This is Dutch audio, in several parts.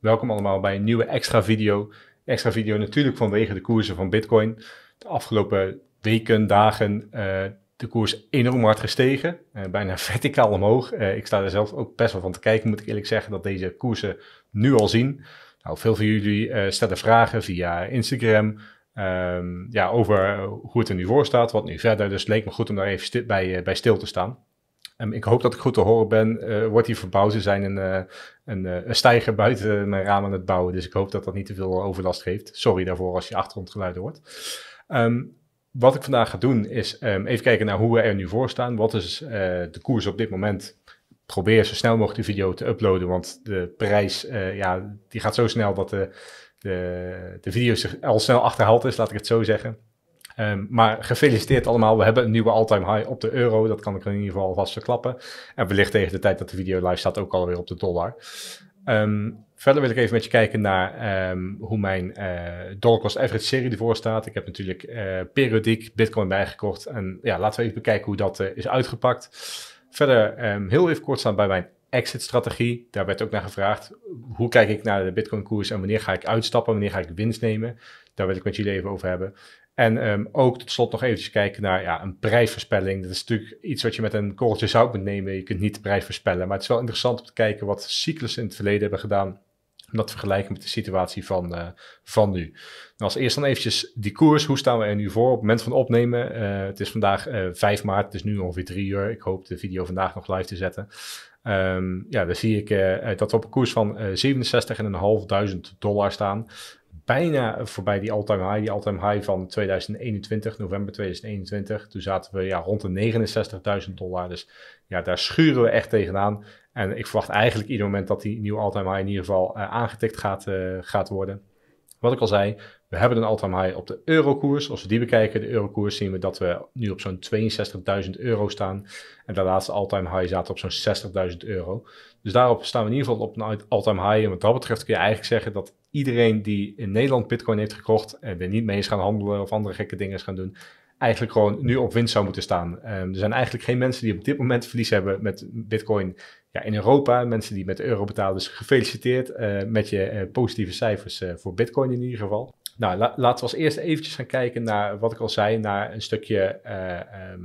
Welkom allemaal bij een nieuwe extra video. Extra video natuurlijk vanwege de koersen van Bitcoin. De afgelopen weken, dagen, uh, de koers enorm hard gestegen. Eh, bijna verticaal omhoog. Eh, ik sta er zelf ook best wel van te kijken, moet ik eerlijk zeggen, dat deze koersen nu al zien. Nou, veel van jullie stellen vragen via Instagram. Ehm, ja, over hoe het er nu voor staat, wat nu verder. Dus het leek me goed om daar even bij, bij stil te staan. Ehm, ik hoop dat ik goed te horen ben. Eh, wordt hier verbouwd. Ze zijn een, eh, een, eh, een, stijger buiten mijn raam aan het bouwen. Dus ik hoop dat dat niet te veel overlast geeft. Sorry daarvoor als je achtergrondgeluiden hoort. Um, wat ik vandaag ga doen is ehm, even kijken naar hoe we er nu voor staan. Wat is de koers op dit moment? Probeer zo snel mogelijk de video te uploaden. Want de prijs ja, die gaat zo snel dat de, de, de video zich al snel achterhaald is, laat ik het zo zeggen. Ehm, maar gefeliciteerd allemaal. We hebben een nieuwe all-time high op de euro. Dat kan ik in ieder geval alvast verklappen. En wellicht tegen de tijd dat de video live staat ook alweer op de dollar. Ehm, verder wil ik even met je kijken naar ehm, hoe mijn eh, dollar cost average serie ervoor staat. Ik heb natuurlijk eh, periodiek bitcoin bijgekocht. En ja, laten we even bekijken hoe dat eh, is uitgepakt. Verder heel even kort staan bij mijn exit strategie. Daar werd ook naar gevraagd. Hoe kijk ik naar de bitcoin koers en wanneer ga ik uitstappen? Wanneer ga ik winst nemen? Daar wil ik met jullie even over hebben. En ehm, ook tot slot nog eventjes kijken naar ja, een prijsverspelling. Dat is natuurlijk iets wat je met een korreltje zout moet nemen. Je kunt niet de prijs voorspellen. Maar het is wel interessant om te kijken wat cyclus in het verleden hebben gedaan. Om dat te vergelijken met de situatie van, eh, van nu. Nou, als eerst dan eventjes die koers. Hoe staan we er nu voor op het moment van opnemen? Eh, het is vandaag 5 eh, maart. Het is nu ongeveer 3 uur. Ik hoop de video vandaag nog live te zetten. Ehm, ja, dan zie ik dat we op een koers van uh, 67.500 dollar staan bijna voorbij die all-time high. Die all-time high van 2021, november 2021. Toen zaten we ja, rond de 69.000 dollar. Dus ja, daar schuren we echt tegenaan. En ik verwacht eigenlijk ieder moment dat die nieuwe all-time high in ieder geval eh, aangetikt gaat, uh, gaat worden. Wat ik al zei, we hebben een all-time high op de eurokoers. Als we die bekijken, de eurokoers, zien we dat we nu op zo'n 62.000 euro staan. En de laatste all-time high zaten op zo'n 60.000 euro. Dus daarop staan we in ieder geval op een all-time high. En wat dat betreft kun je eigenlijk zeggen dat iedereen die in Nederland Bitcoin heeft gekocht en er niet mee is gaan handelen of andere gekke dingen is gaan doen, eigenlijk gewoon nu op winst zou moeten staan. Ehm, er zijn eigenlijk geen mensen die op dit moment verlies hebben met Bitcoin ja, in Europa. Mensen die met euro betalen, dus gefeliciteerd eh, met je eh, positieve cijfers eh, voor Bitcoin in ieder geval. Nou, laten we als eerst eventjes gaan kijken naar wat ik al zei, naar een stukje ehm,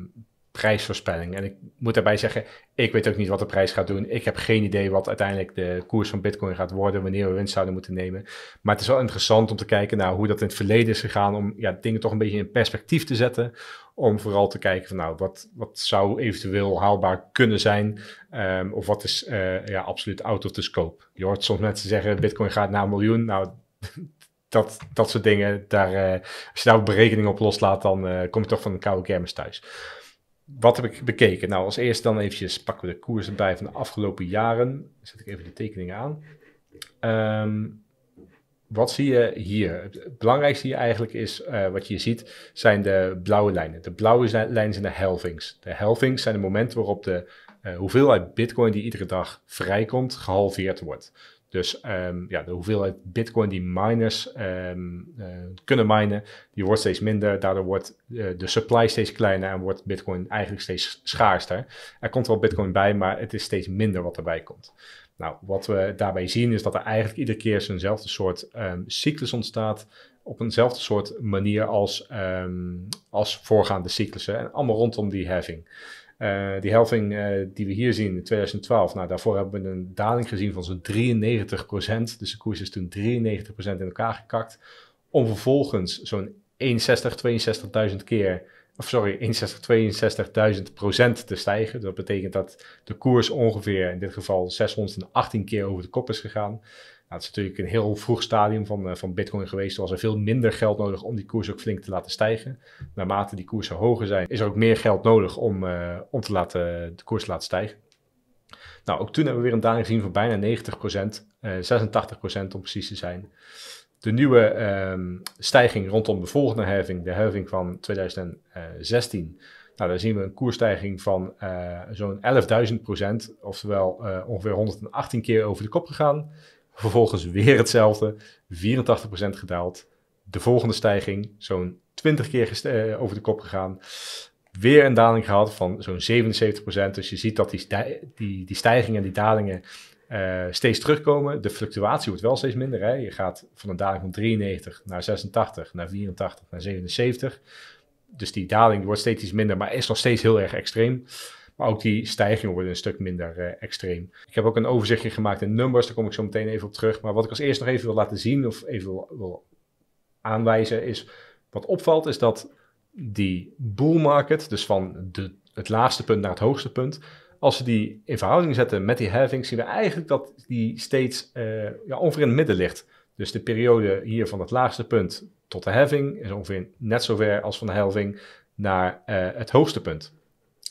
prijsvoorspelling. En ik moet daarbij zeggen, ik weet ook niet wat de prijs gaat doen. Ik heb geen idee wat uiteindelijk de koers van Bitcoin gaat worden, wanneer we winst zouden moeten nemen. Maar het is wel interessant om te kijken naar hoe dat in het verleden is gegaan, om ja, dingen toch een beetje in perspectief te zetten. Om vooral te kijken van nou, wat, wat zou eventueel haalbaar kunnen zijn? Ehm, of wat is eh, ja, absoluut out of the scope? Je hoort soms mensen zeggen, Bitcoin gaat naar een miljoen. Nou, dat, dat soort dingen, daar, eh, als je daar berekening op loslaat, dan uh, kom je toch van een koude kermis thuis wat heb ik bekeken? Nou, als eerst dan eventjes pakken we de koers erbij van de afgelopen jaren. Zet ik even de tekeningen aan. Ehm, wat zie je hier? Het belangrijkste hier eigenlijk is, eh, wat je ziet, zijn de blauwe lijnen. De blauwe lijnen zijn de helvings. De helvings zijn de momenten waarop de eh, hoeveelheid bitcoin die iedere dag vrijkomt, gehalveerd wordt. Dus ehm, ja, de hoeveelheid bitcoin die miners ehm, eh, kunnen minen, die wordt steeds minder. Daardoor wordt eh, de supply steeds kleiner en wordt bitcoin eigenlijk steeds schaarster. Er komt wel bitcoin bij, maar het is steeds minder wat erbij komt. Nou, wat we daarbij zien is dat er eigenlijk iedere keer eenzelfde soort ehm, cyclus ontstaat. Op eenzelfde soort manier als, als voorgaande cyclussen. En allemaal rondom die heffing. Eh, die helving eh, die we hier zien in 2012, nou, daarvoor hebben we een daling gezien van zo'n 93 Dus de koers is toen 93 in elkaar gekakt. Om vervolgens zo'n 61, 62.000 keer, of sorry, 61, 62.000 procent te stijgen. Dat betekent dat de koers ongeveer in dit geval 618 keer over de kop is gegaan. Nou, het is natuurlijk een heel vroeg stadium van, eh, van Bitcoin geweest. Er was er veel minder geld nodig om die koers ook flink te laten stijgen. Naarmate die koersen hoger zijn, is er ook meer geld nodig om, eh, om te laten, de koers te laten stijgen. Nou, ook toen hebben we weer een daling gezien van bijna 90%, uh, 86% om precies te zijn. De nieuwe ehm, stijging rondom de volgende heffing, de heffing van 2016. Nou, daar zien we een koersstijging van eh, zo'n 11.000 oftewel ongeveer 118 keer over de kop gegaan. Vervolgens weer hetzelfde, 84% gedaald. De volgende stijging, zo'n 20 keer eh, over de kop gegaan. Weer een daling gehad van zo'n 77%. Dus je ziet dat die, die, die stijgingen en die dalingen eh, steeds terugkomen. De fluctuatie wordt wel steeds minder. Hè? Je gaat van een daling van 93 naar 86, naar 84, naar 77. Dus die daling wordt steeds iets minder, maar is nog steeds heel erg extreem. Maar ook die stijgingen worden een stuk minder eh, extreem. Ik heb ook een overzichtje gemaakt in numbers, daar kom ik zo meteen even op terug. Maar wat ik als eerst nog even wil laten zien of even wil, aanwijzen is, wat opvalt is dat die bull market, dus van de, het laagste punt naar het hoogste punt, als we die in verhouding zetten met die halving, zien we eigenlijk dat die steeds eh, ja, ongeveer in het midden ligt. Dus de periode hier van het laagste punt tot de halving is ongeveer net zover als van de halving naar eh, het hoogste punt.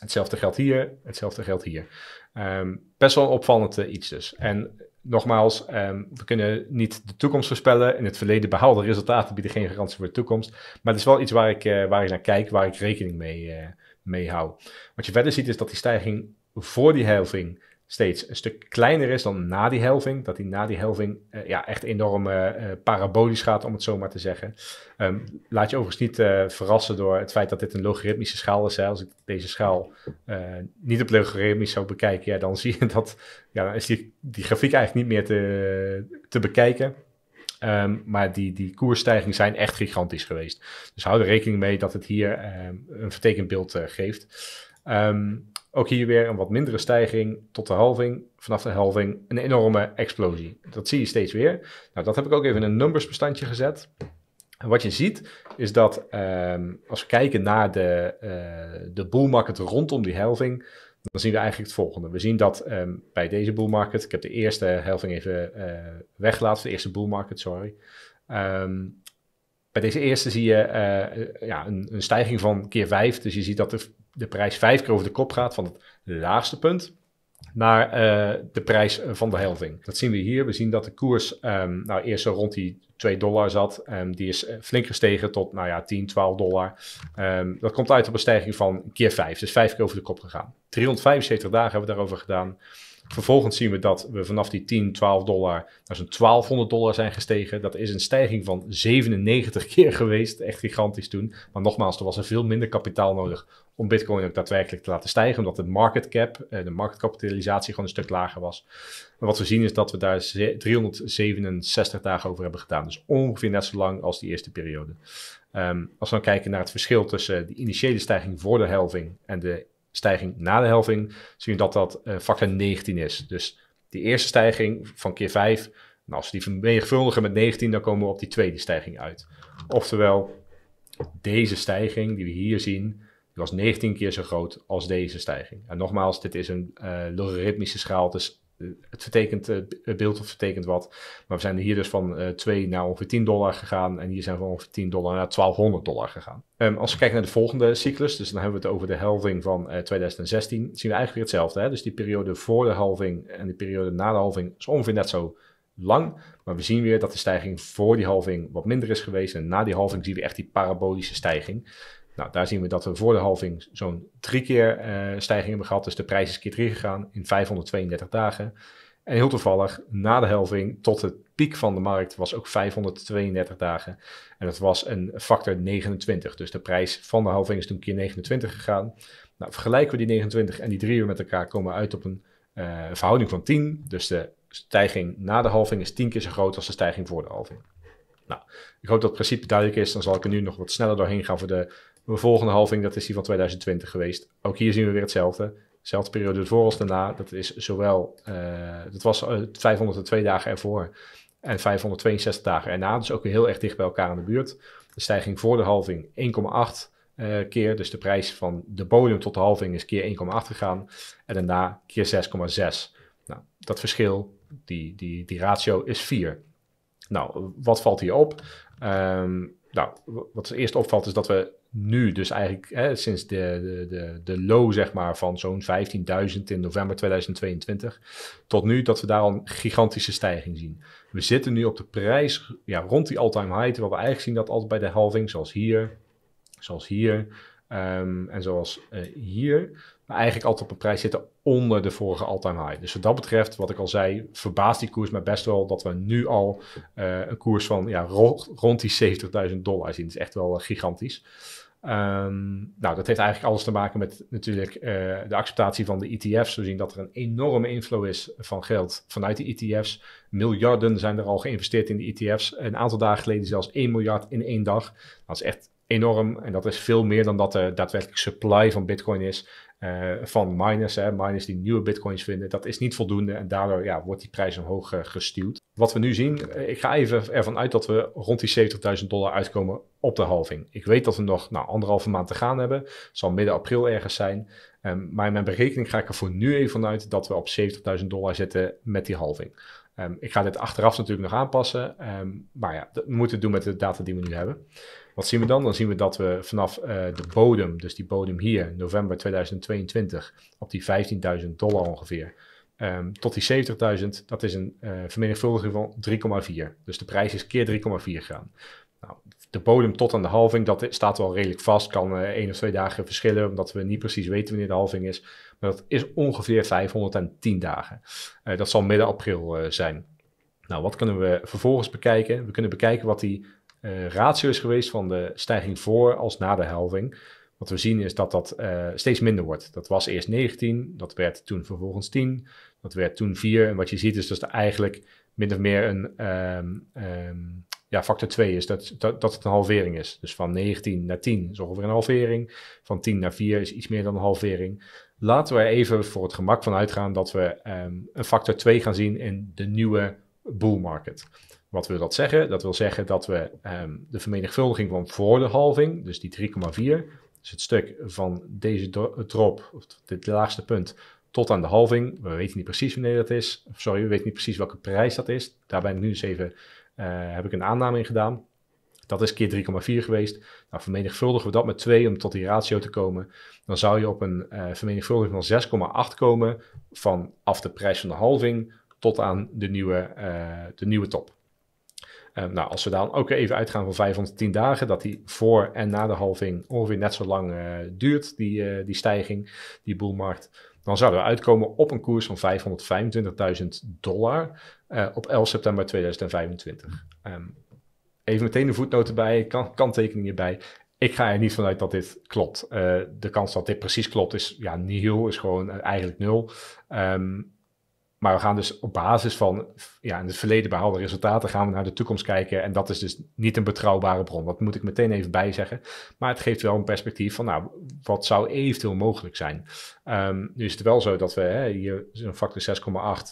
Hetzelfde geldt hier, hetzelfde geldt hier. Ehm, best wel een opvallend eh, iets dus. En nogmaals, ehm, we kunnen niet de toekomst voorspellen. In het verleden behaalde resultaten bieden geen garantie voor de toekomst. Maar het is wel iets waar ik, eh, waar ik naar kijk, waar ik rekening mee, eh, mee hou. Wat je verder ziet is dat die stijging voor die helving steeds een stuk kleiner is dan na die helving. Dat die na die helving eh, ja, echt enorm eh, eh, parabolisch gaat, om het zo maar te zeggen. Ehm, laat je overigens niet verrassen door het feit dat dit een logaritmische schaal is. Als ik deze schaal niet op logaritmisch zou bekijken, ja, dan zie je dat ja, dan is die, die grafiek eigenlijk niet meer te, te bekijken. Ehm, maar die, die koersstijgingen zijn echt gigantisch geweest. Dus hou er rekening mee dat het hier ehm, een vertekend beeld geeft. Ehm, ook hier weer een wat mindere stijging tot de halving. Vanaf de halving een enorme explosie. Dat zie je steeds weer. Nou, dat heb ik ook even in een numbers bestandje gezet. En wat je ziet is dat ehm, als we kijken naar de, uh, de bull market rondom die halving, dan zien we eigenlijk het volgende. We zien dat ehm, bij deze bull market, ik heb de eerste halving even eh, weggelaten, de eerste bull market, sorry. Um, bij deze eerste zie je eh, ja, een, een, stijging van keer 5. Dus je ziet dat de, de prijs 5 keer over de kop gaat van het laagste punt naar eh, de prijs van de helving. Dat zien we hier. We zien dat de koers ehm, nou, eerst zo rond die 2 dollar zat. Ehm, die is eh, flink gestegen tot nou ja, 10, 12 dollar. Ehm, dat komt uit op een stijging van keer 5. Dus 5 keer over de kop gegaan. 375 dagen hebben we daarover gedaan. Vervolgens zien we dat we vanaf die 10, 12 dollar naar zo'n 1200 dollar zijn gestegen. Dat is een stijging van 97 keer geweest. Echt gigantisch toen. Maar nogmaals, er was er veel minder kapitaal nodig om Bitcoin ook daadwerkelijk te laten stijgen. Omdat de market cap, eh, de marktkapitalisatie gewoon een stuk lager was. En wat we zien is dat we daar 367 dagen over hebben gedaan. Dus ongeveer net zo lang als die eerste periode. Ehm, als we dan kijken naar het verschil tussen de initiële stijging voor de helving en de stijging na de helving, zien we dat dat uh, factor 19 is. Dus die eerste stijging van keer 5, nou, als we die vermenigvuldigen met 19, dan komen we op die tweede stijging uit. Oftewel, deze stijging die we hier zien, die was 19 keer zo groot als deze stijging. En nogmaals, dit is een eh, logaritmische schaal, dus het vertekent eh, het beeld of vertekent wat. Maar we zijn hier dus van uh, eh, 2 naar ongeveer 10 dollar gegaan. En hier zijn we van ongeveer 10 dollar naar 1200 dollar gegaan. Ehm, als we kijken naar de volgende cyclus, dus dan hebben we het over de halving van 2016, eh, zien we eigenlijk weer hetzelfde. Hè? Dus die periode voor de halving en de periode na de halving is ongeveer net zo lang. Maar we zien weer dat de stijging voor die halving wat minder is geweest. En na die halving zien we echt die parabolische stijging. Nou, daar zien we dat we voor de halving zo'n drie keer uh, stijging hebben gehad. Dus de prijs is keer drie gegaan in 532 dagen. En heel toevallig, na de halving tot het piek van de markt was ook 532 dagen. En dat was een factor 29. Dus de prijs van de halving is toen keer 29 gegaan. Nou, vergelijken we die 29 en die drie uur met elkaar, komen we uit op een eh, verhouding van 10. Dus de stijging na de halving is 10 keer zo groot als de stijging voor de halving. Nou, ik hoop dat het principe duidelijk is. Dan zal ik er nu nog wat sneller doorheen gaan voor de de volgende halving, dat is die van 2020 geweest. Ook hier zien we weer hetzelfde. Dezelfde periode ervoor als daarna. Dat is zowel, eh, dat was 502 eh, dagen ervoor en 562 dagen erna. Dus ook weer heel erg dicht bij elkaar in de buurt. De stijging voor de halving 1,8 eh, keer. Dus de prijs van de bodem tot de halving is keer 1,8 gegaan. En daarna keer 6,6. Nou, dat verschil, die, die, die ratio is 4. Nou, wat valt hier op? Ehm, nou, wat eerst opvalt is dat we nu, dus eigenlijk hè, sinds de, de, de, de low zeg maar, van zo'n 15.000 in november 2022 tot nu, dat we daar al een gigantische stijging zien. We zitten nu op de prijs ja, rond die all-time high, terwijl we eigenlijk zien dat altijd bij de halving, zoals hier, zoals hier ehm, en zoals eh, hier, maar eigenlijk altijd op een prijs zitten onder de vorige all-time high. Dus wat dat betreft, wat ik al zei, verbaast die koers me best wel dat we nu al eh, een koers van ja, rond, die 70.000 dollar zien. Dat is echt wel eh, gigantisch. Ehm, nou, dat heeft eigenlijk alles te maken met natuurlijk eh, de acceptatie van de ETF's. We zien dat er een enorme inflow is van geld vanuit de ETF's. Miljarden zijn er al geïnvesteerd in de ETF's. Een aantal dagen geleden zelfs 1 miljard in één dag. Dat is echt enorm en dat is veel meer dan dat de eh, daadwerkelijk supply van Bitcoin is. Eh, van miners. Hè. Miners die nieuwe bitcoins vinden. Dat is niet voldoende en daardoor ja, wordt die prijs omhoog uh, eh, gestuurd. Wat we nu zien, eh, ik ga even ervan uit dat we rond die 70.000 dollar uitkomen op de halving. Ik weet dat we nog nou, anderhalve maand te gaan hebben. zal midden april ergens zijn. Ehm, maar in mijn berekening ga ik er voor nu even vanuit dat we op 70.000 dollar zitten met die halving. Ehm, ik ga dit achteraf natuurlijk nog aanpassen. Ehm, maar ja, dat moeten we doen met de data die we nu hebben. Wat zien we dan? Dan zien we dat we vanaf eh, de bodem, dus die bodem hier, november 2022, op die 15.000 dollar ongeveer, um, tot die 70.000, dat is een uh, vermenigvuldiging van 3,4. Dus de prijs is keer 3,4 gegaan. Nou, de bodem tot aan de halving, dat staat wel redelijk vast. Kan uh, één of twee dagen verschillen, omdat we niet precies weten wanneer de halving is. Maar dat is ongeveer 510 dagen. dat zal midden april zijn. Nou, wat kunnen we vervolgens bekijken? We kunnen bekijken wat die uh, ratio is geweest van de stijging voor als na de helving. Wat we zien is dat dat eh, steeds minder wordt. Dat was eerst 19, dat werd toen vervolgens 10, dat werd toen 4. En wat je ziet is dat er eigenlijk min of meer een ehm, ehm, ja, factor 2 is, dat, dat, dat, het een halvering is. Dus van 19 naar 10 is ongeveer een halvering. Van 10 naar 4 is iets meer dan een halvering. Laten we even voor het gemak van uitgaan dat we ehm, een factor 2 gaan zien in de nieuwe bull market. Wat wil dat zeggen? Dat wil zeggen dat we ehm, de vermenigvuldiging van voor de halving, dus die 3,4, dus het stuk van deze drop, of dit laagste punt, tot aan de halving. We weten niet precies wanneer dat is. Sorry, we weten niet precies welke prijs dat is. Daar ben ik nu eens even, eh, heb ik een aanname in gedaan. Dat is keer 3,4 geweest. Nou, vermenigvuldigen we dat met 2 om tot die ratio te komen. Dan zou je op een eh, vermenigvuldiging van 6,8 komen vanaf de prijs van de halving tot aan de nieuwe, eh, de nieuwe top. Ehm, nou, als we dan ook even uitgaan van 510 dagen, dat die voor en na de halving ongeveer net zo lang eh, duurt, die, uh, die stijging, die boelmarkt. Dan zouden we uitkomen op een koers van 525.000 dollar eh, op 11 september 2025. Ehm, even meteen de voetnoten bij, kan, kanttekeningen bij. Ik ga er niet vanuit dat dit klopt. de kans dat dit precies klopt is ja, nihil, is gewoon eigenlijk nul. Um, maar we gaan dus op basis van ja, in het verleden behaalde resultaten gaan we naar de toekomst kijken. En dat is dus niet een betrouwbare bron. Dat moet ik meteen even bijzeggen. Maar het geeft wel een perspectief van nou, wat zou eventueel mogelijk zijn. Ehm, nu is het wel zo dat we hè, hier een factor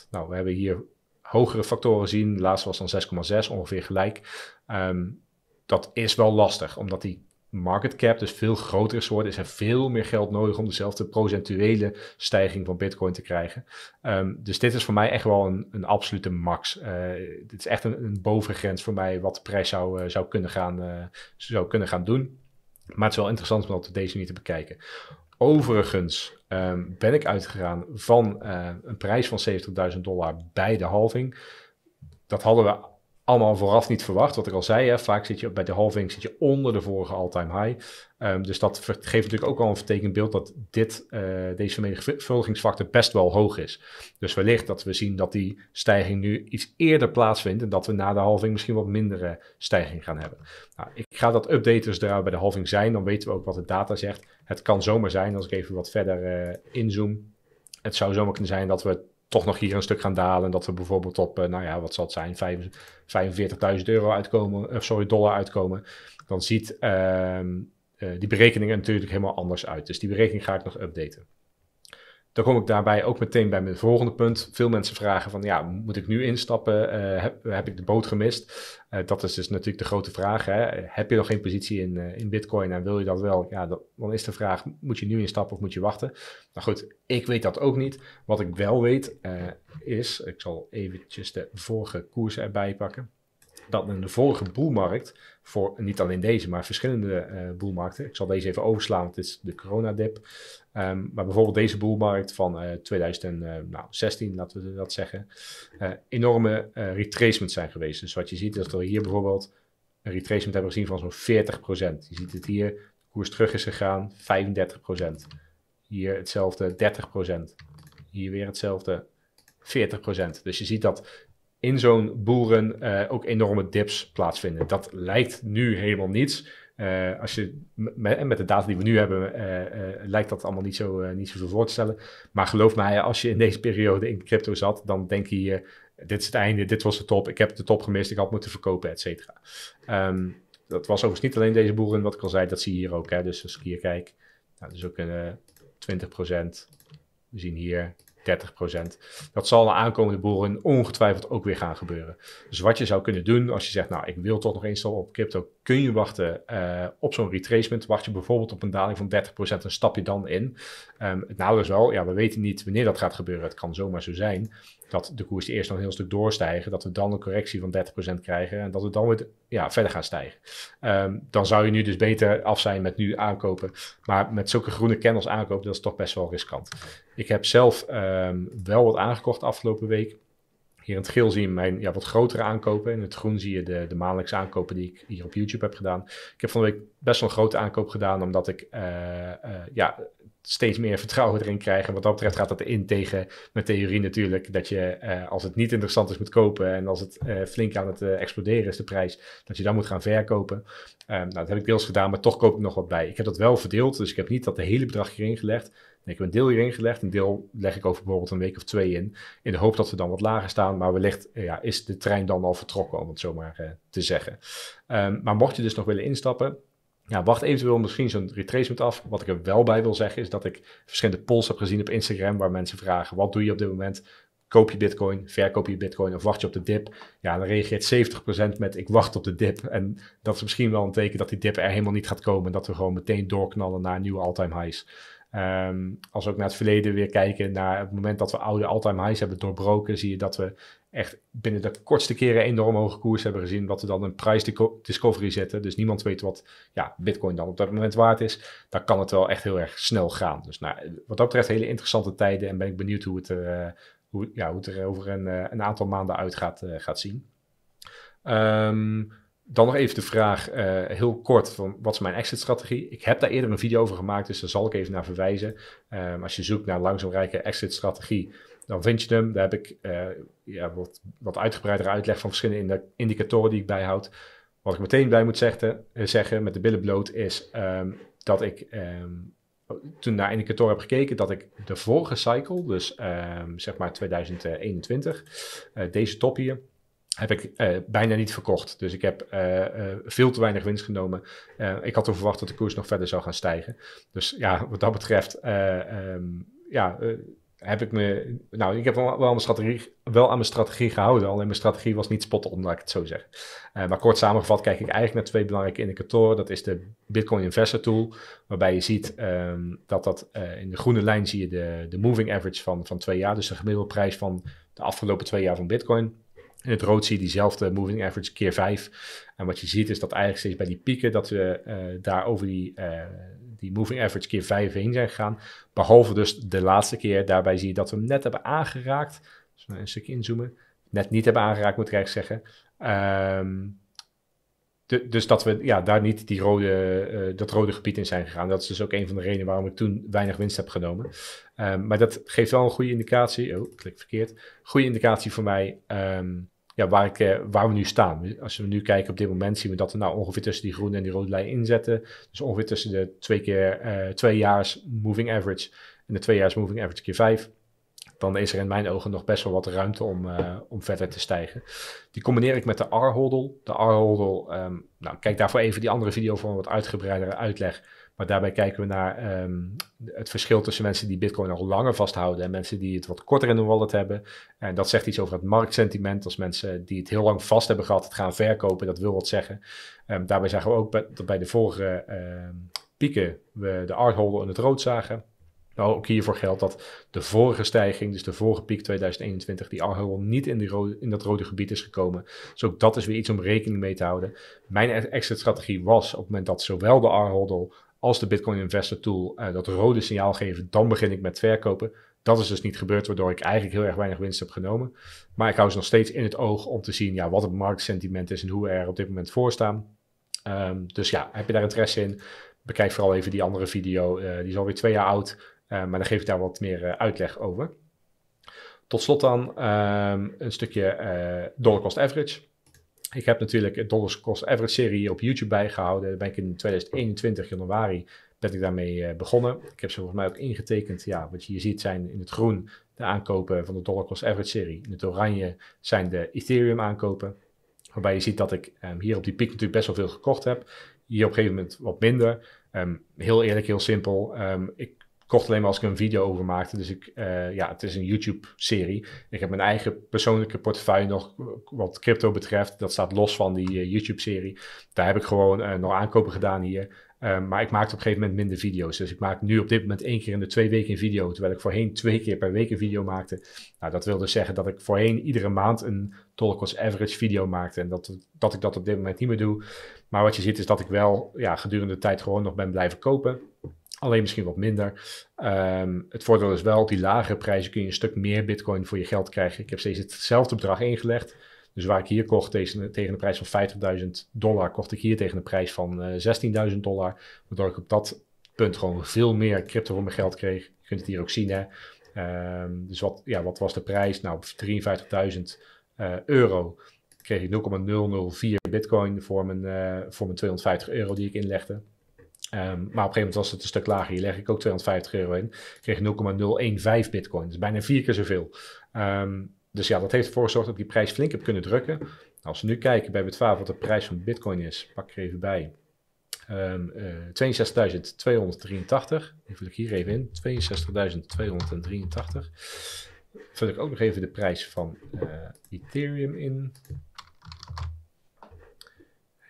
6,8. Nou, we hebben hier hogere factoren zien. De laatste was dan 6,6 ongeveer gelijk. Ehm, dat is wel lastig, omdat die market cap dus veel groter is geworden, is er veel meer geld nodig om dezelfde procentuele stijging van Bitcoin te krijgen. Ehm, dus dit is voor mij echt wel een, een absolute max. Uh, dit is echt een, een, bovengrens voor mij wat de prijs zou, eh, zou, kunnen gaan, eh, zou kunnen gaan doen. Maar het is wel interessant om dat op deze manier te bekijken. Overigens ehm, ben ik uitgegaan van een prijs van 70.000 dollar bij de halving. Dat hadden we allemaal vooraf niet verwacht. Wat ik al zei, hè, vaak zit je bij de halving zit je onder de vorige all-time high. Ehm, dus dat geeft natuurlijk ook al een vertekend beeld dat dit, eh, deze vermenigvuldigingsfactor best wel hoog is. Dus wellicht dat we zien dat die stijging nu iets eerder plaatsvindt en dat we na de halving misschien wat mindere stijging gaan hebben. Nou, ik ga dat updaten dus daar bij de halving zijn, dan weten we ook wat de data zegt. Het kan zomaar zijn, als ik even wat verder eh, inzoom, het zou zomaar kunnen zijn dat we toch nog hier een stuk gaan dalen. En dat we bijvoorbeeld op, eh, nou ja, wat zal het zijn, 45.000 euro uitkomen, of eh, sorry, dollar uitkomen. Dan ziet uh, die berekeningen natuurlijk helemaal anders uit. Dus die berekening ga ik nog updaten dan kom ik daarbij ook meteen bij mijn volgende punt. Veel mensen vragen van, ja, moet ik nu instappen? Eh, heb, ik de boot gemist? Eh, dat is dus natuurlijk de grote vraag. Hè? Heb je nog geen positie in, eh, in bitcoin en wil je dat wel? Ja, dan is de vraag, moet je nu instappen of moet je wachten? Nou goed, ik weet dat ook niet. Wat ik wel weet is, ik zal eventjes de vorige koers erbij pakken. Dat in de vorige boelmarkt voor niet alleen deze, maar verschillende eh, boelmarkten. Ik zal deze even overslaan, want het is de coronadip. Um, maar bijvoorbeeld deze boelmarkt van 2016, eh, eh, nou, laten we dat zeggen, uh, enorme retracements zijn geweest. Dus wat je ziet is dat we hier bijvoorbeeld een retracement hebben gezien van zo'n 40%. Je ziet het hier, de koers terug is gegaan, 35%. Hier hetzelfde, 30%. Hier weer hetzelfde, 40%. Dus je ziet dat in zo'n boeren eh, ook enorme dips plaatsvinden. Dat lijkt nu helemaal niets. Uh, als je, met, de data die we nu hebben, eh, lijkt dat allemaal niet zo, niet zo voor te stellen. Maar geloof mij, als je in deze periode in crypto zat, dan denk je, dit is het einde, dit was de top, ik heb de top gemist, ik had moeten verkopen, et cetera. Ehm, dat was overigens niet alleen deze boeren, wat ik al zei, dat zie je hier ook. Hè? Dus als ik hier kijk, nou, is ook een 20%. We zien hier 30%. Dat zal de aankomende boeren ongetwijfeld ook weer gaan gebeuren. Dus wat je zou kunnen doen als je zegt, nou, ik wil toch nog eens op crypto kun je wachten eh, op zo'n retracement. Wacht je bijvoorbeeld op een daling van 30% en stap je dan in. Um, het nadeel is wel, ja, we weten niet wanneer dat gaat gebeuren. Het kan zomaar zo zijn dat de koers eerst nog een heel stuk doorstijgen. Dat we dan een correctie van 30% krijgen en dat we dan weer ja, verder gaan stijgen. Ehm, dan zou je nu dus beter af zijn met nu aankopen. Maar met zulke groene candles aankopen, dat is toch best wel riskant. Ik heb zelf ehm, wel wat aangekocht afgelopen week. Hier in het geel zie je mijn ja, wat grotere aankopen. In het groen zie je de, de maandelijkse aankopen die ik hier op YouTube heb gedaan. Ik heb van de week best wel een grote aankoop gedaan, omdat ik eh, eh, ja, steeds meer vertrouwen erin krijg. En wat dat betreft gaat dat in tegen mijn theorie natuurlijk. Dat je eh, als het niet interessant is moet kopen en als het flink aan het exploderen is de prijs, dat je dan moet gaan verkopen. Ehm, nou, dat heb ik deels gedaan, maar toch koop ik nog wat bij. Ik heb dat wel verdeeld, dus ik heb niet dat de hele bedrag hierin gelegd. Ik heb een deel hierin gelegd. Een deel leg ik over bijvoorbeeld een week of twee in. In de hoop dat we dan wat lager staan. Maar wellicht eh, ja, is de trein dan al vertrokken, om het zo maar eh, te zeggen. Ehm, maar mocht je dus nog willen instappen, ja, wacht eventueel misschien zo'n retracement af. Wat ik er wel bij wil zeggen is dat ik verschillende polls heb gezien op Instagram waar mensen vragen: wat doe je op dit moment? Koop je bitcoin, verkoop je bitcoin of wacht je op de dip? Ja, dan reageert 70% met ik wacht op de dip. En dat is misschien wel een teken dat die dip er helemaal niet gaat komen. En dat we gewoon meteen doorknallen naar nieuwe all-time highs. Um, als we ook naar het verleden weer kijken, naar het moment dat we oude all-time highs hebben doorbroken, zie je dat we echt binnen de kortste keren enorm hoge koers hebben gezien, wat we dan een price discovery zetten. Dus niemand weet wat ja, bitcoin dan op dat moment waard is. Dan kan het wel echt heel erg snel gaan. Dus nou, wat dat betreft hele interessante tijden en ben ik benieuwd hoe het er, eh, hoe, ja, hoe het er over een, eh, een, aantal maanden uit gaat, eh, gaat zien. Um, dan nog even de vraag, eh, heel kort, van wat is mijn exit-strategie? Ik heb daar eerder een video over gemaakt, dus daar zal ik even naar verwijzen. Ehm, als je zoekt naar langzaam rijke exit-strategie, dan vind je hem. Daar heb ik eh, ja, wat, wat uitgebreider uitleg van verschillende indicatoren die ik bijhoud. Wat ik meteen bij moet zeggen, eh, zeggen met de billen bloot is ehm, dat ik ehm, toen naar indicatoren heb gekeken, dat ik de vorige cycle, dus zeg maar 2021, deze top hier, heb ik eh, bijna niet verkocht. Dus ik heb eh, eh, veel te weinig winst genomen. ik had toen verwacht dat de koers nog verder zou gaan stijgen. Dus ja, wat dat betreft, ehm, ja, heb ik me. Nou, ik heb wel, aan mijn strategie, wel aan mijn strategie gehouden. Alleen mijn strategie was niet spot-on, laat ik het zo zeggen. maar kort samengevat, kijk ik eigenlijk naar twee belangrijke indicatoren. Dat is de Bitcoin Investor Tool, waarbij je ziet ehm, dat dat in de groene lijn zie je de, de moving average van, van twee jaar. Dus de gemiddelde prijs van de afgelopen twee jaar van Bitcoin. In het rood zie je diezelfde moving average keer 5. En wat je ziet is dat eigenlijk steeds bij die pieken dat we eh, daar over die, eh, die moving average keer 5 heen zijn gegaan. Behalve dus de laatste keer. Daarbij zie je dat we hem net hebben aangeraakt. Als we een stuk inzoomen. Net niet hebben aangeraakt moet ik eigenlijk zeggen. Um, dus dat we ja, daar niet die rode, eh, dat rode gebied in zijn gegaan. Dat is dus ook een van de redenen waarom ik toen weinig winst heb genomen. Ehm, maar dat geeft wel een goede indicatie. Oh, klik verkeerd. Goede indicatie voor mij ehm, ja, waar, ik, eh, waar we nu staan. Als we nu kijken op dit moment, zien we dat we nou ongeveer tussen die groene en die rode lijn inzetten. Dus ongeveer tussen de twee keer eh, twee jaar moving average en de twee jaar moving average keer vijf dan is er in mijn ogen nog best wel wat ruimte om, eh, om verder te stijgen. Die combineer ik met de R-hodel. De R-hodel, ehm, nou, kijk daarvoor even die andere video voor een wat uitgebreidere uitleg. Maar daarbij kijken we naar ehm, het verschil tussen mensen die Bitcoin al langer vasthouden en mensen die het wat korter in hun wallet hebben. En dat zegt iets over het marktsentiment. Als mensen die het heel lang vast hebben gehad, het gaan verkopen, dat wil wat zeggen. Ehm, daarbij zagen we ook bij, dat bij de vorige pieken we de R-hodel in het rood zagen. Wel nou, ook hiervoor geldt dat de vorige stijging, dus de vorige piek 2021, die helemaal niet in, in dat rode gebied is gekomen. Dus ook dat is weer iets om rekening mee te houden. Mijn e-, exit-strategie was op het moment dat zowel de ARHODL als de Bitcoin Investor Tool eh, dat rode signaal geven, dan begin ik met verkopen. Dat is dus niet gebeurd, waardoor ik eigenlijk heel erg weinig winst heb genomen. Maar ik hou ze nog steeds in het oog om te zien ja, wat het marktsentiment is en hoe we er op dit moment voor staan. Ehm, dus ja, heb je daar interesse in? Bekijk vooral even die andere video. Eh, die is alweer twee jaar oud. Eh, maar dan geef ik daar wat meer eh, uitleg over. Tot slot dan ehm, een stukje eh, dollar cost average. Ik heb natuurlijk de dollar cost average serie op YouTube bijgehouden. Daar ben ik in 2021 januari ben ik daarmee begonnen. Ik heb ze volgens mij ook ingetekend. Ja, wat je hier ziet zijn in het groen de aankopen van de dollar cost average serie. In het oranje zijn de Ethereum aankopen. Waarbij je ziet dat ik ehm, hier op die piek natuurlijk best wel veel gekocht heb. Hier op een gegeven moment wat minder. Ehm, heel eerlijk, heel simpel. ik kocht alleen maar als ik een video over maakte. Dus ik, eh, ja, het is een YouTube-serie. Ik heb mijn eigen persoonlijke portefeuille nog eh, wat crypto betreft. Dat staat los van die eh, YouTube-serie. Daar heb ik gewoon nog aankopen gedaan hier. maar ik maakte op een gegeven moment minder video's. Dus ik maak nu op dit moment één keer in de twee weken een video. Terwijl ik voorheen twee keer per week een video maakte. Nou, dat wil dus zeggen dat ik voorheen iedere maand een dollar average video maakte. En dat, dat ik dat op dit moment niet meer doe. Maar wat je ziet is dat ik wel ja, gedurende de tijd gewoon nog ben blijven kopen. Alleen misschien wat minder. Ehm, het voordeel is wel, op die lagere prijzen kun je een stuk meer bitcoin voor je geld krijgen. Ik heb steeds hetzelfde bedrag ingelegd. Dus waar ik hier kocht tegen, tegen de prijs van 50.000 dollar, kocht ik hier tegen de prijs van 16.000 eh, dollar. Waardoor ik op dat punt gewoon veel meer crypto voor mijn geld kreeg. Je kunt het hier ook zien hè. Ehm, dus wat, ja, wat was de prijs? Nou, 53.000 eh, euro kreeg ik 0,004 bitcoin voor mijn, eh, voor mijn 250 euro die ik inlegde. Ehm, maar op een gegeven moment was het een stuk lager. Hier leg ik ook 250 euro in. Kreeg 0,015 bitcoin. is dus bijna vier keer zoveel. Ehm, dus ja, dat heeft ervoor gezorgd dat ik die prijs flink heb kunnen drukken. Als we nu kijken bij Betwaaf wat de prijs van bitcoin is, pak ik er even bij. 62.283. Ehm, eh, die vul ik hier even in. 62.283. Vul ik ook nog even de prijs van eh, Ethereum in.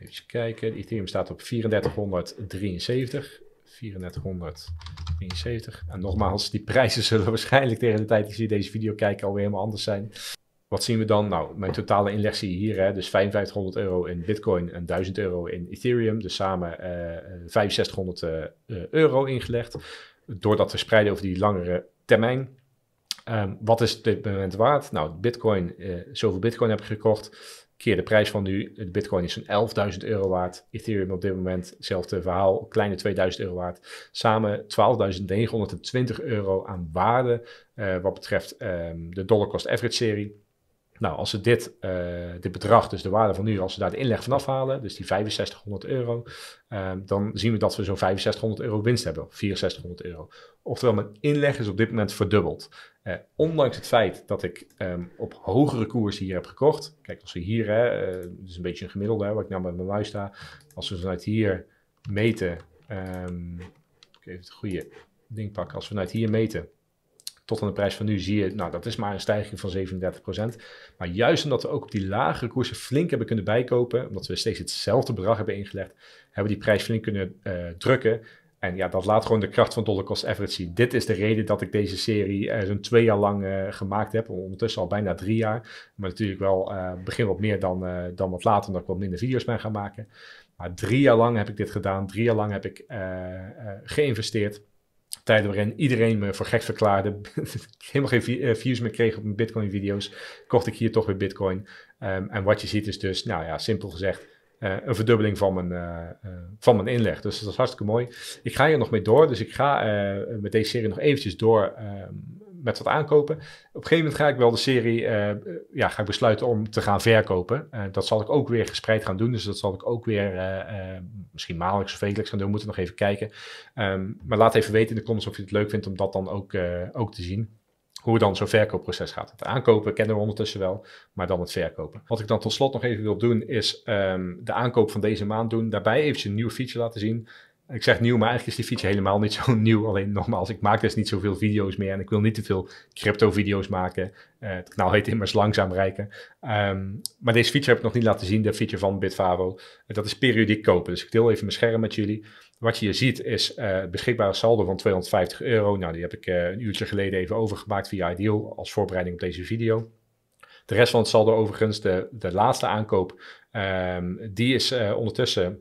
Even kijken. Ethereum staat op 3473. 3473. En nogmaals, die prijzen zullen waarschijnlijk tegen de tijd dat je deze video kijkt alweer helemaal anders zijn. Wat zien we dan? Nou, mijn totale inleg zie je hier. Hè? Dus 5500 euro in Bitcoin en 1000 euro in Ethereum. Dus samen 6500 eh, eh, eh, euro ingelegd. Door dat te spreiden over die langere termijn. Ehm, wat is dit moment waard? Nou, Bitcoin, zoveel Bitcoin heb ik gekocht keer de prijs van nu. De Bitcoin is zo'n 11.000 euro waard. Ethereum op dit moment, hetzelfde verhaal, kleine 2000 euro waard. Samen 12.920 euro aan waarde eh, wat betreft ehm, de dollar cost average serie. Nou, als we dit, eh, dit bedrag, dus de waarde van nu, als we daar de inleg van afhalen, dus die 6500 euro, ehm, dan zien we dat we zo'n 6500 euro winst hebben, 6400 euro. Oftewel, mijn inleg is op dit moment verdubbeld. Eh, ondanks het feit dat ik ehm, op hogere koers hier heb gekocht. Kijk, als we hier, hè, eh, is een beetje een gemiddelde, hè, waar ik nou met mijn muis sta. Als we vanuit hier meten, um, even het goede ding pakken. Als we vanuit hier meten, tot aan de prijs van nu zie je, nou dat is maar een stijging van 37%. Maar juist omdat we ook op die lagere koersen flink hebben kunnen bijkopen, omdat we steeds hetzelfde bedrag hebben ingelegd, hebben we die prijs flink kunnen eh, drukken. En ja, dat laat gewoon de kracht van dollar cost average zien. Dit is de reden dat ik deze serie uh, zo'n twee jaar lang eh, gemaakt heb. Ondertussen al bijna drie jaar. Maar natuurlijk wel begin wat meer dan, dan wat later, omdat ik wat minder video's ben gaan maken. Maar drie jaar lang heb ik dit gedaan. Drie jaar lang heb ik geïnvesteerd Tijden waarin iedereen me voor gek verklaarde. helemaal geen eh, views meer kreeg op mijn Bitcoin-video's. Kocht ik hier toch weer Bitcoin. Ehm, en wat je ziet is dus, nou ja, simpel gezegd. Eh, een verdubbeling van mijn, eh, van mijn inleg. Dus dat is hartstikke mooi. Ik ga hier nog mee door. Dus ik ga met deze serie nog eventjes door ehm, met wat aankopen. Op een gegeven moment ga ik wel de serie, eh, ja, ga ik besluiten om te gaan verkopen. Eh, dat zal ik ook weer gespreid gaan doen. Dus dat zal ik ook weer eh, misschien maandelijks of wekelijks gaan doen. Moeten nog even kijken. Ehm, maar laat even weten in de comments of je het leuk vindt om dat dan ook, ook te zien hoe dan zo'n verkoopproces gaat. Het aankopen kennen we ondertussen wel, maar dan het verkopen. Wat ik dan tot slot nog even wil doen, is ehm, de aankoop van deze maand doen. Daarbij even een nieuwe feature laten zien. Ik zeg nieuw, maar eigenlijk is die fiets helemaal niet zo nieuw. Alleen nogmaals, ik maak dus niet zoveel video's meer en ik wil niet te veel crypto-video's maken. Eh, het kanaal heet immers Langzaam Rijken. Ehm, maar deze feature heb ik nog niet laten zien, de feature van Bitfavo. Dat is periodiek kopen. Dus ik deel even mijn scherm met jullie. Wat je hier ziet is uh, beschikbare saldo van 250 euro. Nou, die heb ik eh, een uurtje geleden even overgemaakt via Ideal als voorbereiding op deze video. De rest van het saldo overigens, de, de laatste aankoop, ehm, die is ondertussen,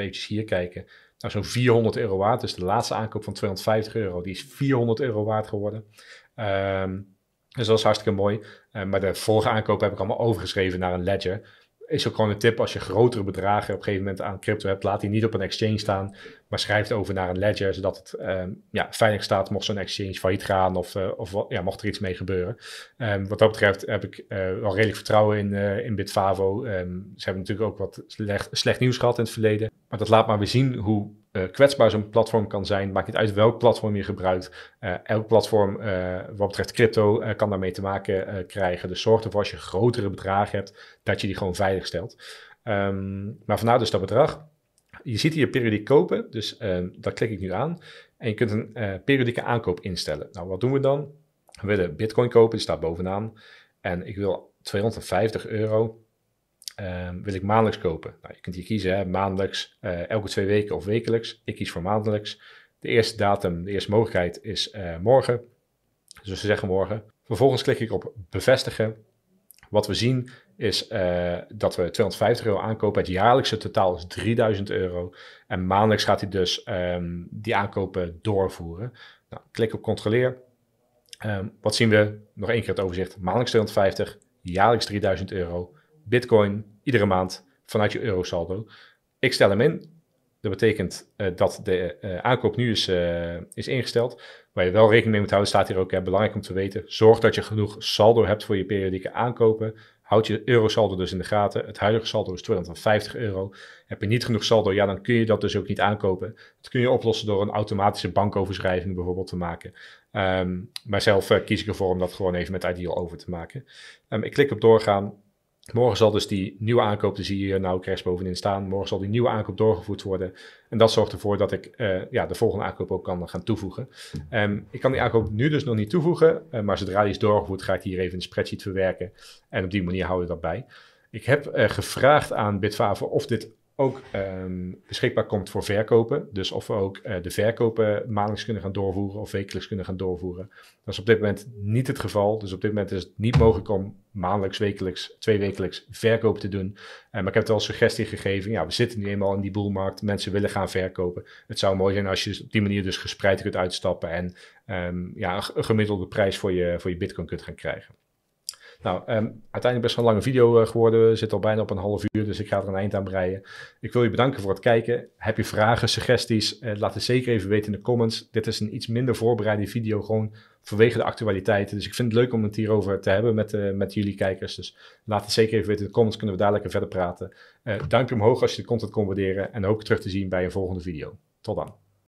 even hier kijken, nou, zo'n 400 euro waard. Dus de laatste aankoop van 250 euro, die is 400 euro waard geworden. Ehm, dus dat is hartstikke mooi. Ehm, maar de vorige aankoop heb ik allemaal overgeschreven naar een ledger is ook gewoon een tip als je grotere bedragen op een gegeven moment aan crypto hebt, laat die niet op een exchange staan, maar schrijf het over naar een ledger, zodat het ehm, ja, veilig staat mocht zo'n exchange failliet gaan of, uh, of ja, mocht er iets mee gebeuren. Ehm, wat dat betreft heb ik eh, wel redelijk vertrouwen in, eh, in Bitfavo. Ehm, ze hebben natuurlijk ook wat slecht, slecht nieuws gehad in het verleden, maar dat laat maar weer zien hoe uh, kwetsbaar zo'n platform kan zijn. Maakt niet uit welk platform je gebruikt. Eh, elk platform eh, wat betreft crypto kan daarmee te maken krijgen. Dus zorg ervoor als je grotere bedragen hebt, dat je die gewoon veilig stelt. Ehm, maar vandaar dus dat bedrag. Je ziet hier periodiek kopen, dus um, dat klik ik nu aan. En je kunt een periodieke aankoop instellen. Nou, wat doen we dan? We willen bitcoin kopen, die staat bovenaan. En ik wil 250 euro Ehm, wil ik maandelijks kopen? Nou, je kunt hier kiezen, hè, maandelijks, eh, elke twee weken of wekelijks. Ik kies voor maandelijks. De eerste datum, de eerste mogelijkheid is eh, morgen. Dus ze zeggen morgen. Vervolgens klik ik op bevestigen. Wat we zien is eh, dat we 250 euro aankopen. Het jaarlijkse totaal is 3000 euro. En maandelijks gaat hij dus ehm, die aankopen doorvoeren. Nou, klik op controleer. Ehm, wat zien we? Nog één keer het overzicht. Maandelijks 250, jaarlijks 3000 euro Bitcoin iedere maand vanuit je eurosaldo. Ik stel hem in. Dat betekent eh, dat de eh, aankoop nu is, eh, is ingesteld. Waar je wel rekening mee moet houden, staat hier ook belangrijk om te weten. Zorg dat je genoeg saldo hebt voor je periodieke aankopen. Houd je eurosaldo dus in de gaten. Het huidige saldo is 250 euro. Heb je niet genoeg saldo, ja, dan kun je dat dus ook niet aankopen. Dat kun je oplossen door een automatische bankoverschrijving bijvoorbeeld te maken. Um, maar zelf kies ik ervoor om dat gewoon even met Ideal over te maken. Ehm, ik klik op doorgaan Morgen zal dus die nieuwe aankoop, die zie je nou rechtsbovenin staan. Morgen zal die nieuwe aankoop doorgevoerd worden. En dat zorgt ervoor dat ik eh, ja, de volgende aankoop ook kan gaan toevoegen. Um, ik kan die aankoop nu dus nog niet toevoegen. Eh, maar zodra die is doorgevoerd, ga ik hier even een spreadsheet verwerken. En op die manier hou je dat bij. Ik heb eh, gevraagd aan Bitfavo of dit ook ehm, beschikbaar komt voor verkopen. Dus of we ook eh, de verkopen maandelijks kunnen gaan doorvoeren of wekelijks kunnen gaan doorvoeren. Dat is op dit moment niet het geval. Dus op dit moment is het niet mogelijk om maandelijks, wekelijks, twee wekelijks verkopen te doen. Eh, maar ik heb wel suggestie gegeven. Ja, we zitten nu eenmaal in die boelmarkt. Mensen willen gaan verkopen. Het zou mooi zijn als je dus op die manier dus gespreid kunt uitstappen en ehm, ja, een gemiddelde prijs voor je, voor je bitcoin kunt gaan krijgen. Nou, ehm, uiteindelijk best wel een lange video eh, geworden. We zitten al bijna op een half uur, dus ik ga er een eind aan breien. Ik wil je bedanken voor het kijken. Heb je vragen, suggesties? Eh, laat het zeker even weten in de comments. Dit is een iets minder voorbereide video, gewoon vanwege de actualiteiten. Dus ik vind het leuk om het hierover te hebben met, eh, met jullie kijkers. Dus laat het zeker even weten in de comments, kunnen we daar lekker verder praten. Uh, duimpje omhoog als je de content kon waarderen. En ook terug te zien bij een volgende video. Tot dan.